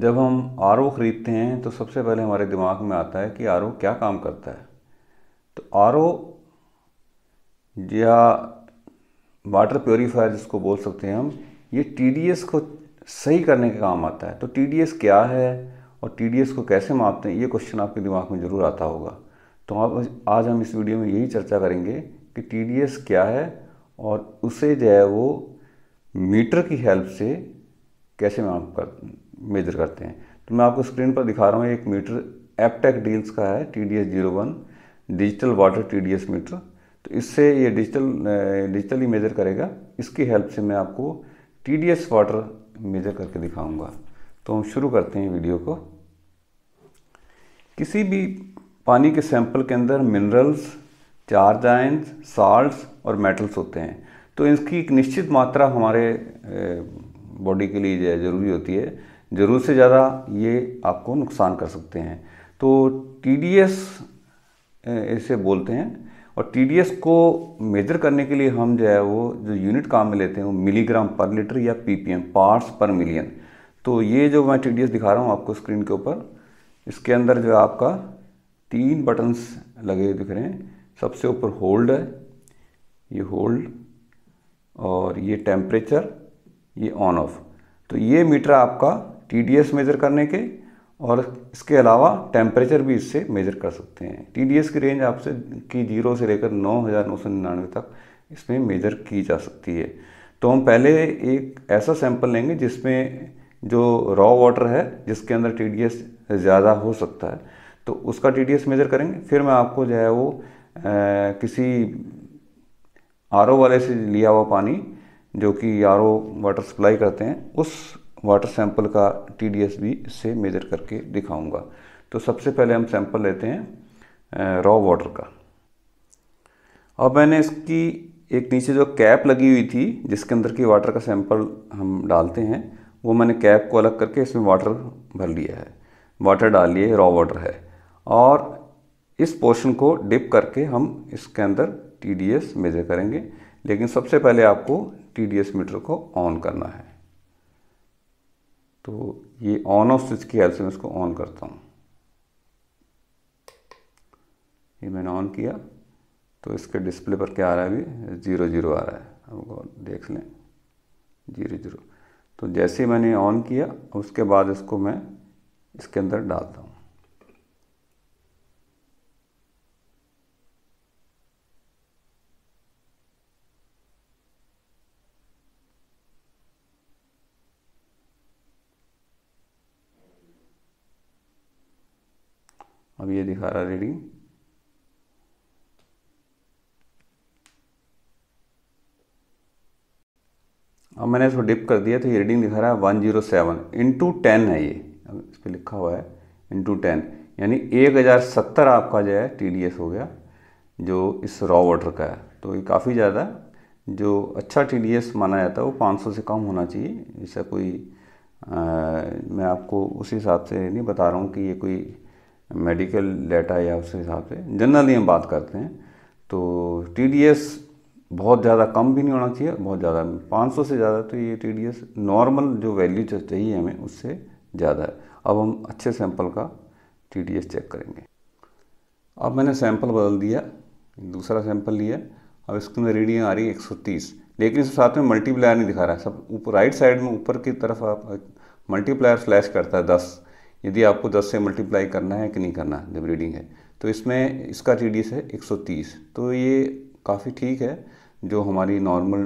जब हम आर ख़रीदते हैं तो सबसे पहले हमारे दिमाग में आता है कि आर क्या काम करता है तो आर या वाटर प्योरीफायर जिसको बोल सकते हैं हम ये टी को सही करने के काम आता है तो टी क्या है और टी को कैसे मापते हैं ये क्वेश्चन आपके दिमाग में ज़रूर आता होगा तो आप आज हम इस वीडियो में यही चर्चा करेंगे कि टी क्या है और उसे जो है वो मीटर की हेल्प से कैसे माप कर मेजर करते हैं तो मैं आपको स्क्रीन पर दिखा रहा हूँ एक मीटर एपटेक डील्स का है T D S zero one digital water T D S meter तो इससे ये डिजिटल डिजिटली मेजर करेगा इसकी हेल्प से मैं आपको T D S water measure करके दिखाऊंगा तो हम शुरू करते हैं वीडियो को किसी भी पानी के सैंपल के अंदर मिनरल्स चार्ज आयंस साल्ट्स और मेटल्स होते हैं तो इसकी एक निश्चित मात्रा हमारे बॉडी के लिए ज़रूरी होती है ज़रूरत से ज़्यादा ये आपको नुकसान कर सकते हैं तो टी डी एस ऐसे बोलते हैं और टी डी एस को मेजर करने के लिए हम जो है वो जो यूनिट काम में लेते हैं वो मिलीग्राम पर लीटर या पी पी एम पार्ट्स पर मिलियन तो ये जो मैं टी डी एस दिखा रहा हूँ आपको स्क्रीन के ऊपर इसके अंदर जो है आपका तीन बटन्स लगे हुए दिख रहे हैं सबसे ऊपर होल्ड है ये होल्ड और ये टेम्परेचर ये ऑन ऑफ तो ये मीटर आपका टी मेज़र करने के और इसके अलावा टेम्परेचर भी इससे मेज़र कर सकते हैं टी की रेंज आपसे की जीरो से लेकर नौ हज़ार नौ सौ निन्यानवे तक इसमें मेज़र की जा सकती है तो हम पहले एक ऐसा सैंपल लेंगे जिसमें जो रॉ वाटर है जिसके अंदर टी ज़्यादा हो सकता है तो उसका टी मेज़र करेंगे फिर मैं आपको जो है वो आ, किसी आर वाले से लिया हुआ पानी जो कि आर वाटर सप्लाई करते हैं उस वाटर सैंपल का टी डी एस भी इससे मेजर करके दिखाऊंगा तो सबसे पहले हम सैंपल लेते हैं रॉ वाटर का और मैंने इसकी एक नीचे जो कैप लगी हुई थी जिसके अंदर की वाटर का सैंपल हम डालते हैं वो मैंने कैप को अलग करके इसमें वाटर भर लिया है वाटर डाल लिए रॉ वाटर है और इस पोर्शन को डिप करके हम इसके अंदर टी मेजर करेंगे लेकिन सबसे पहले आपको टी मीटर को ऑन करना है तो ये ऑन ऑफ स्विच की हेल्प से मैं इसको ऑन करता हूँ ये मैंने ऑन किया तो इसके डिस्प्ले पर क्या आ रहा है अभी ज़ीरो ज़ीरो आ रहा है हमको देख लें जीरो ज़ीरो तो जैसे ही मैंने ऑन किया उसके बाद इसको मैं इसके अंदर डालता हूँ अब ये दिखा रहा रीडिंग अब मैंने इसको डिप कर दिया तो ये रीडिंग दिखा रहा है one zero seven into ten है ये अब इस पर लिखा हुआ है इंटू टेन यानी एक हज़ार सत्तर आपका जो है टी डी एस हो गया जो इस रॉ वाटर का है तो ये काफ़ी ज़्यादा जो अच्छा टी डी एस माना जाता है वो पाँच सौ से कम होना चाहिए ऐसा कोई आ, मैं आपको उस हिसाब से नहीं बता रहा हूँ कि ये कोई मेडिकल डाटा या उस हिसाब से जनरली हम बात करते हैं तो टी बहुत ज़्यादा कम भी नहीं होना चाहिए बहुत ज़्यादा 500 से ज़्यादा तो ये टी नॉर्मल जो वैल्यू चाहिए हमें उससे ज़्यादा है अब हम अच्छे सैंपल का टी चेक करेंगे अब मैंने सैंपल बदल दिया दूसरा सैंपल लिया अब इसके अंदर रीडिंग आ रही है एक लेकिन इस साथ में मल्टीप्लायर नहीं दिखा रहा है सब ऊपर राइट साइड में ऊपर की तरफ आप मल्टीप्लायर फ्लैश करता है दस यदि आपको 10 से मल्टीप्लाई करना है कि नहीं करना जब रीडिंग है तो इसमें इसका रेडियस है 130 तो ये काफ़ी ठीक है जो हमारी नॉर्मल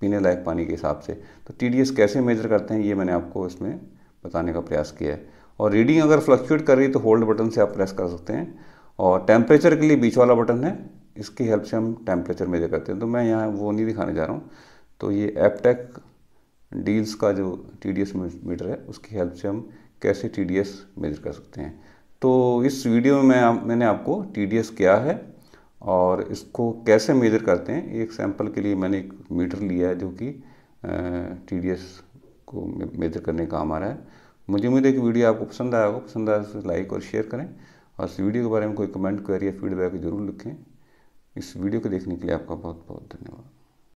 पीने लायक पानी के हिसाब से तो टी कैसे मेजर करते हैं ये मैंने आपको इसमें बताने का प्रयास किया है और रीडिंग अगर फ्लक्चुएट कर रही तो होल्ड बटन से आप प्रेस कर सकते हैं और टेम्परेचर के लिए बीच वाला बटन है इसकी हेल्प से हम टेम्परेचर मेजर करते हैं तो मैं यहाँ वो नहीं दिखाने जा रहा हूँ तो ये एपटेक डील्स का जो टी मीटर है उसकी हेल्प से हम कैसे टी मेजर कर सकते हैं तो इस वीडियो में आप, मैंने आपको टी क्या है और इसको कैसे मेजर करते हैं एक सैंपल के लिए मैंने एक मीटर लिया है जो कि टी को मेजर करने का हमारा है मुझे उम्मीद है कि वीडियो आपको पसंद आया होगा पसंद आया तो लाइक और शेयर करें और इस वीडियो के बारे में कोई कमेंट क्वेरी या फीडबैक जरूर लिखें इस वीडियो को देखने के लिए आपका बहुत बहुत धन्यवाद